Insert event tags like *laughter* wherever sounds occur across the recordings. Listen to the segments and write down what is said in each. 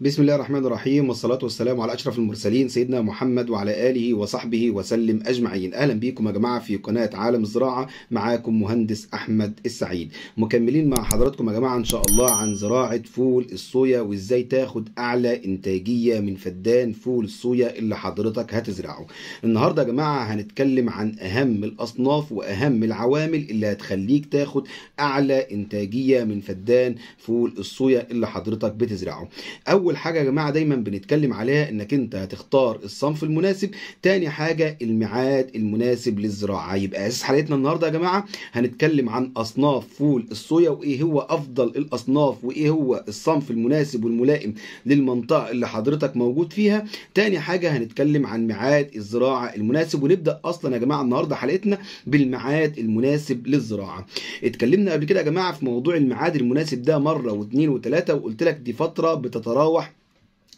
بسم الله الرحمن الرحيم والصلاة والسلام على أشرف المرسلين سيدنا محمد وعلى آله وصحبه وسلم أجمعين أهلا بكم يا جماعة في قناة عالم الزراعة معاكم مهندس أحمد السعيد مكملين مع حضراتكم يا جماعة إن شاء الله عن زراعة فول الصويا وإزاي تاخد أعلى إنتاجية من فدان فول الصويا اللي حضرتك هتزرعه النهاردة يا جماعة هنتكلم عن أهم الأصناف وأهم العوامل اللي هتخليك تاخد أعلى إنتاجية من فدان فول الصويا اللي حضرتك بتزرعه أول اول حاجه يا جماعه دايما بنتكلم عليها انك انت هتختار الصنف المناسب تاني حاجه الميعاد المناسب للزراعه يبقى اساس حلقتنا النهارده يا جماعه هنتكلم عن اصناف فول الصويا وايه هو افضل الاصناف وايه هو الصنف المناسب والملائم للمنطقه اللي حضرتك موجود فيها تاني حاجه هنتكلم عن ميعاد الزراعه المناسب ونبدا اصلا يا جماعه النهارده حلقتنا بالميعاد المناسب للزراعه اتكلمنا قبل كده يا جماعه في موضوع الميعاد المناسب ده مره واثنين وثلاثه وقلت لك دي فتره بتتراوح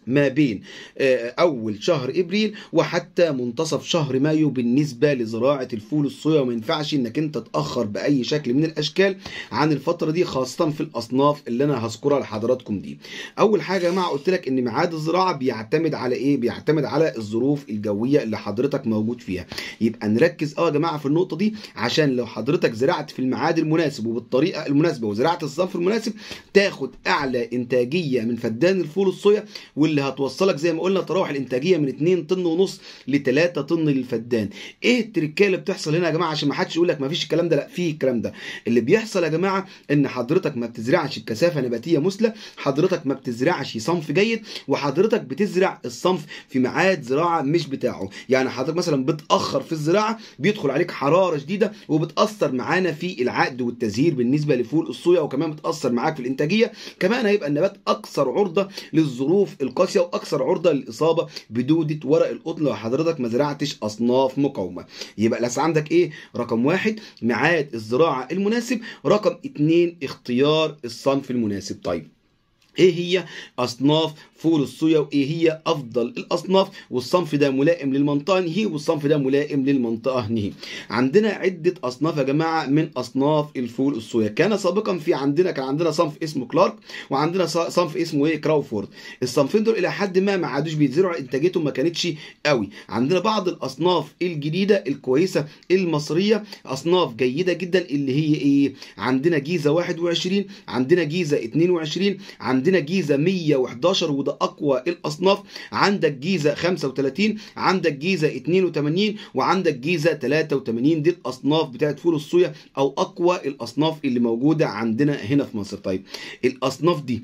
ما بين آه، أول شهر إبريل وحتى منتصف شهر مايو بالنسبة لزراعة الفول الصويا وما ينفعش إنك أنت تأخر بأي شكل من الأشكال عن الفترة دي خاصة في الأصناف اللي أنا هذكرها لحضراتكم دي. أول حاجة يا جماعة قلت لك إن ميعاد الزراعة بيعتمد على إيه؟ بيعتمد على الظروف الجوية اللي حضرتك موجود فيها. يبقى نركز أه يا جماعة في النقطة دي عشان لو حضرتك زرعت في الميعاد المناسب وبالطريقة المناسبة وزرعت الظرف المناسب تاخد أعلى إنتاجية من فدان الفول الصويا واللي اللي هتوصلك زي ما قلنا تراوح الانتاجيه من 2 طن ونص ل 3 طن للفدان ايه التركيه اللي بتحصل هنا يا جماعه عشان ما حدش يقول لك ما فيش الكلام ده لا في الكلام ده اللي بيحصل يا جماعه ان حضرتك ما بتزرعش الكثافه نباتيه مثلى حضرتك ما بتزرعش صنف جيد وحضرتك بتزرع الصنف في ميعاد زراعه مش بتاعه يعني حضرتك مثلا بتاخر في الزراعه بيدخل عليك حراره شديده وبتاثر معانا في العقد والتزهير بالنسبه لفول الصويا وكمان بتاثر معاك في الانتاجيه كمان هيبقى النبات اكثر عرضه للظروف الق... القاسية وأكثر عرضة للإصابة بدودة ورق القطن لو حضرتك ما زرعتش أصناف مقاومة يبقى لسه عندك إيه رقم واحد ميعاد الزراعة المناسب رقم اتنين اختيار الصنف المناسب طيب ايه هي اصناف فول الصويا وايه هي افضل الاصناف والصنف ده ملائم للمنطقه نهي والصنف ده ملائم للمنطقه نهي عندنا عده اصناف يا جماعه من اصناف الفول الصويا كان سابقا في عندنا كان عندنا صنف اسمه كلارك وعندنا صنف اسمه ايه كراوفورد الصنفين دول الى حد ما ما عادوش بيتزرعوا انتاجيتهم ما كانتش قوي عندنا بعض الاصناف الجديده الكويسه المصريه اصناف جيده جدا اللي هي ايه عندنا جيزه 21 عندنا جيزه 22 عندنا عندنا جيزه 111 وده اقوى الاصناف عندك جيزه 35 عندك جيزه 82 وعندك جيزه 83 دي الاصناف بتاعت فول الصويا او اقوى الاصناف اللي موجوده عندنا هنا في مصر طيب الاصناف دي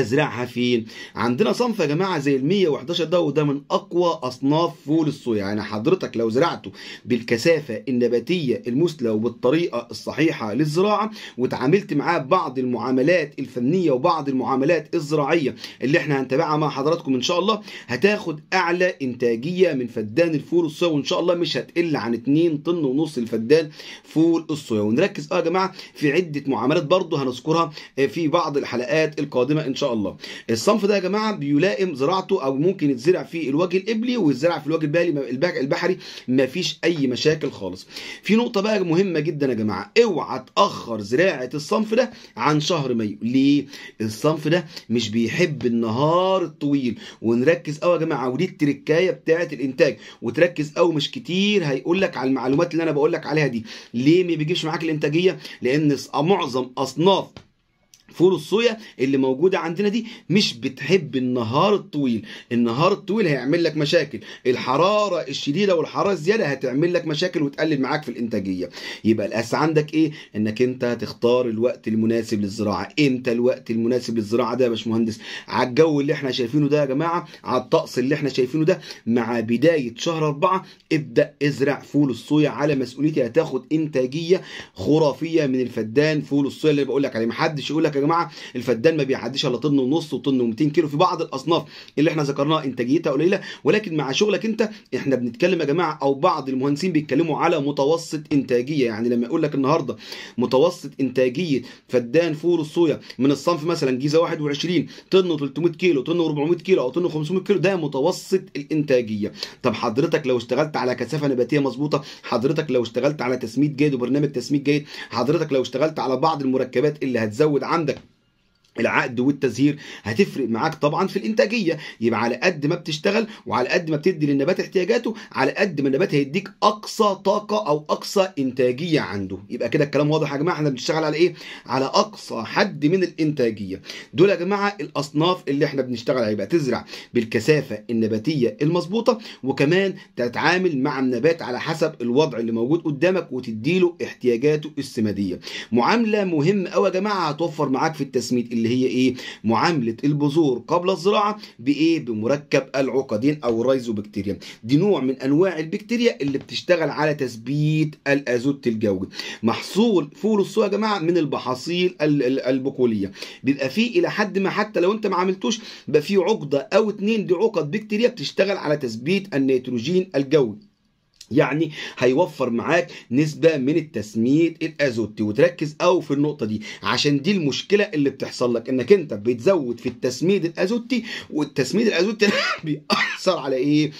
ازرعها فين عندنا صنف يا جماعه زي ال 111 ده وده من اقوى اصناف فول الصويا يعني حضرتك لو زرعته بالكثافه النباتيه المثلى وبالطريقه الصحيحه للزراعه وتعاملت معاه ببعض المعاملات الفنيه وبعض المعاملات الزراعيه اللي احنا هنتابعها مع حضراتكم ان شاء الله هتاخد اعلى انتاجيه من فدان الفول الصويا وان شاء الله مش هتقل عن 2 طن ونص الفدان فول الصويا ونركز اه يا جماعه في عده معاملات برضه هنذكرها في بعض الحلقات القادمه ان شاء شاء الله الصنف ده يا جماعه بيلائم زراعته او ممكن يتزرع في الوجه الابلي ويتزرع في الوجه البحري ما مفيش اي مشاكل خالص في نقطه بقى مهمه جدا يا جماعه اوعى تاخر زراعه الصنف ده عن شهر مايو ليه الصنف ده مش بيحب النهار الطويل ونركز قوي يا جماعه ودي التركايه بتاعه الانتاج وتركز قوي مش كتير هيقول لك على المعلومات اللي انا بقول لك عليها دي ليه ما بيجيبش معاك الانتاجيه لان معظم اصناف فول الصويا اللي موجوده عندنا دي مش بتحب النهار الطويل النهار الطويل هيعمل لك مشاكل الحراره الشديده والحراره الزياده هتعمل لك مشاكل وتقلل معاك في الانتاجيه يبقى الاساس عندك ايه انك انت تختار الوقت المناسب للزراعه امتى الوقت المناسب للزراعه ده يا باشمهندس على الجو اللي احنا شايفينه ده يا جماعه على الطقس اللي احنا شايفينه ده مع بدايه شهر أربعة ابدا ازرع فول الصويا على مسؤوليتي هتاخد انتاجيه خرافيه من الفدان فول الصويا اللي بقول لك عليه محدش يقول لك جماعه الفدان ما بيعديش الا طن ونص وطن و200 كيلو في بعض الاصناف اللي احنا ذكرناها انتاجيتها قليله ولكن مع شغلك انت احنا بنتكلم يا جماعه او بعض المهندسين بيتكلموا على متوسط انتاجيه يعني لما يقول لك النهارده متوسط انتاجيه فدان فول الصويا من الصنف مثلا جيزه 21 طن و 300 كيلو طن و 400 كيلو او طن و 500 كيلو ده متوسط الانتاجيه طب حضرتك لو اشتغلت على كثافه نباتيه مظبوطه حضرتك لو اشتغلت على تسميد جيد وبرنامج تسميد جيد حضرتك لو اشتغلت على بعض المركبات اللي هتزود عندك العقد والتزهير هتفرق معاك طبعا في الانتاجيه يبقى على قد ما بتشتغل وعلى قد ما بتدي للنبات احتياجاته على قد ما النبات هيديك اقصى طاقه او اقصى انتاجيه عنده يبقى كده الكلام واضح يا جماعه احنا بنشتغل على ايه على اقصى حد من الانتاجيه دول يا جماعه الاصناف اللي احنا بنشتغل عليها يبقى تزرع بالكثافه النباتيه المظبوطه وكمان تتعامل مع النبات على حسب الوضع اللي موجود قدامك وتديله احتياجاته السماديه معامله مهمه قوي يا جماعه هتوفر معاك في التسميد اللي هي ايه معامله البذور قبل الزراعه بايه بمركب العقدين او الرايزوبكتيريا دي نوع من انواع البكتيريا اللي بتشتغل على تثبيت الازوت الجوي محصول فول الصويا يا جماعه من البحاصيل البقوليه بيبقى فيه الى حد ما حتى لو انت ما عملتوش بقى فيه عقده او اتنين دي عقد بكتيريا بتشتغل على تثبيت النيتروجين الجوي يعني هيوفر معاك نسبه من التسميد الازوتي وتركز قوي في النقطه دي عشان دي المشكله اللي بتحصل لك انك انت بتزود في التسميد الازوتي والتسميد الازوتي *laughs* الاختصار على ايه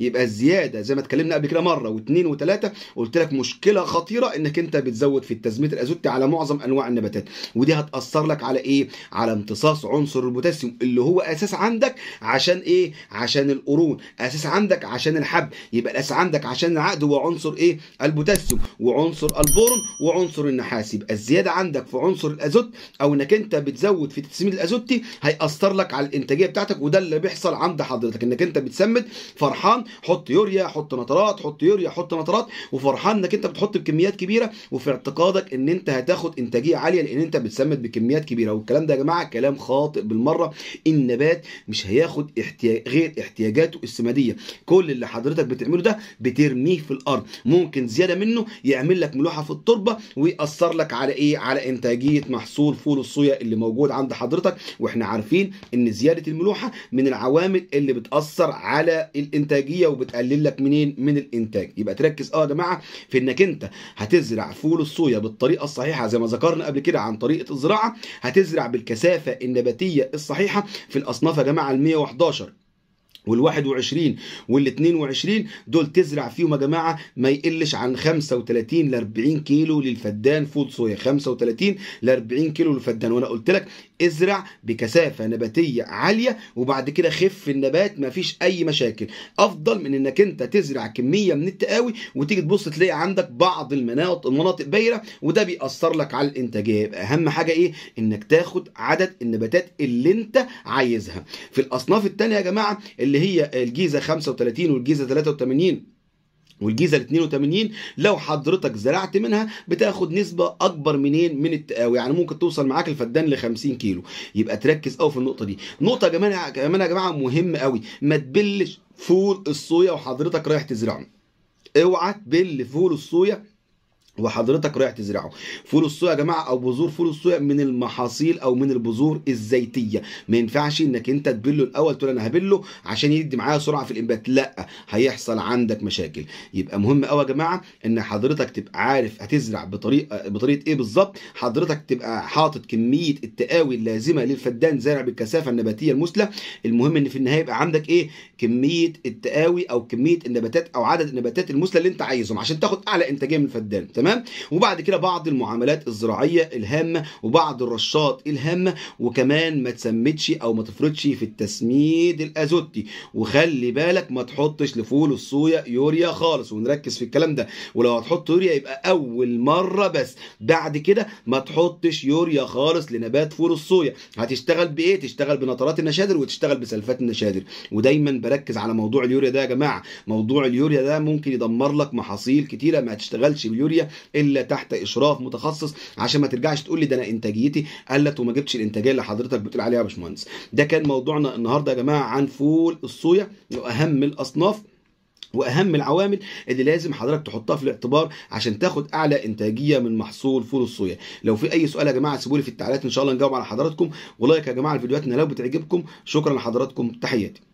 يبقى الزياده زي ما اتكلمنا قبل كده مره واثنين وثلاثه قلت لك مشكله خطيره انك انت بتزود في التزميت الازوتي على معظم انواع النباتات ودي هتاثر لك على ايه على امتصاص عنصر البوتاسيوم اللي هو اساس عندك عشان ايه عشان القرون اساس عندك عشان الحب يبقى الاساس عندك عشان العقد هو عنصر ايه البوتاسيوم وعنصر البورن وعنصر النحاس يبقى الزياده عندك في عنصر الازوت او انك انت بتزود في التسميد الازوتي هياثر لك على الانتاجيه بتاعتك وده اللي بيحصل عند حضرتك انك انت بتسمد فرحان حط يوريا حط نترات حط يوريا حط نترات وفرحان انك انت بتحط بكميات كبيره وفي اعتقادك ان انت هتاخد انتاجيه عاليه لان انت بتسمد بكميات كبيره والكلام ده يا جماعه كلام خاطئ بالمره النبات مش هياخد احتياج غير احتياجاته السماديه كل اللي حضرتك بتعمله ده بترميه في الارض ممكن زياده منه يعمل لك ملوحه في التربه ويأثر لك على ايه على انتاجيه محصول فول الصويا اللي موجود عند حضرتك واحنا عارفين ان زياده الملوحه من العوامل اللي بتأثر على الانتاجيه وبتقلل لك منين من الانتاج يبقى تركز اه يا جماعه في انك انت هتزرع فول الصويا بالطريقه الصحيحه زي ما ذكرنا قبل كده عن طريقه الزراعه هتزرع بالكثافه النباتيه الصحيحه في الاصناف يا جماعه ال 111 وال21 وال22 دول تزرع فيهم يا جماعه ما يقلش عن 35 ل 40 كيلو للفدان فول صويا 35 ل 40 كيلو للفدان وانا قلت لك ازرع بكثافة نباتية عالية وبعد كده خف النبات مفيش أي مشاكل أفضل من إنك أنت تزرع كمية من التقاوي وتيجي تبص تلاقي عندك بعض المناطق المناطق بايرة وده بيأثر لك على الإنتاجية يبقى أهم حاجة إيه إنك تاخد عدد النباتات اللي أنت عايزها في الأصناف التانية يا جماعة اللي هي الجيزة 35 والجيزة 83 والجيزه ال 82 لو حضرتك زرعت منها بتاخد نسبه اكبر منين إيه؟ من التقاوي يعني ممكن توصل معاك الفدان ل 50 كيلو يبقى تركز قوي في النقطه دي نقطه يا جماعه كمان يا جماعه مهم قوي ما تبلش فول الصويا وحضرتك رايح تزرعه اوعى تبل فول الصويا وحضرتك رايح تزرعه فول الصويا يا جماعه او بذور فول الصويا من المحاصيل او من البذور الزيتيه ما ينفعش انك انت تبله الاول تقول انا هبله عشان يدي معايا سرعه في الانبات لا هيحصل عندك مشاكل يبقى مهم قوي يا جماعه ان حضرتك تبقى عارف هتزرع بطريقه بطريقه ايه بالظبط حضرتك تبقى حاطط كميه التقاوي اللازمه للفدان زارع بالكثافه النباتيه المثلى المهم ان في النهايه يبقى عندك ايه كميه التقاوي او كميه النباتات او عدد النباتات المثلى اللي انت عايزهم عشان تاخد اعلى انتاجيه من الفدان تمام وبعد كده بعض المعاملات الزراعيه الهامه وبعض الرشات الهامه وكمان ما تسمدش او ما تفرطش في التسميد الازوتي وخلي بالك ما تحطش لفول الصويا يوريا خالص ونركز في الكلام ده ولو هتحط يوريا يبقى اول مره بس بعد كده ما تحطش يوريا خالص لنبات فول الصويا هتشتغل بايه تشتغل بنطرات النشادر وتشتغل بسلفات النشادر ودايما بركز على موضوع اليوريا ده يا جماعه موضوع اليوريا ده ممكن يدمر لك محاصيل كتيره ما تشتغلش باليوريا الا تحت اشراف متخصص عشان ما ترجعش تقول لي ده انا انتاجيتي قلت وما جبتش الانتاجيه اللي حضرتك بتقول عليها يا باشمهندس ده كان موضوعنا النهارده يا جماعه عن فول الصويا واهم الاصناف واهم العوامل اللي لازم حضرتك تحطها في الاعتبار عشان تاخد اعلى انتاجيه من محصول فول الصويا لو في اي سؤال يا جماعه سيبوا لي في التعليقات ان شاء الله نجاوب على حضراتكم ولايك يا جماعه لفيديوهاتنا لو بتعجبكم شكرا لحضراتكم تحياتي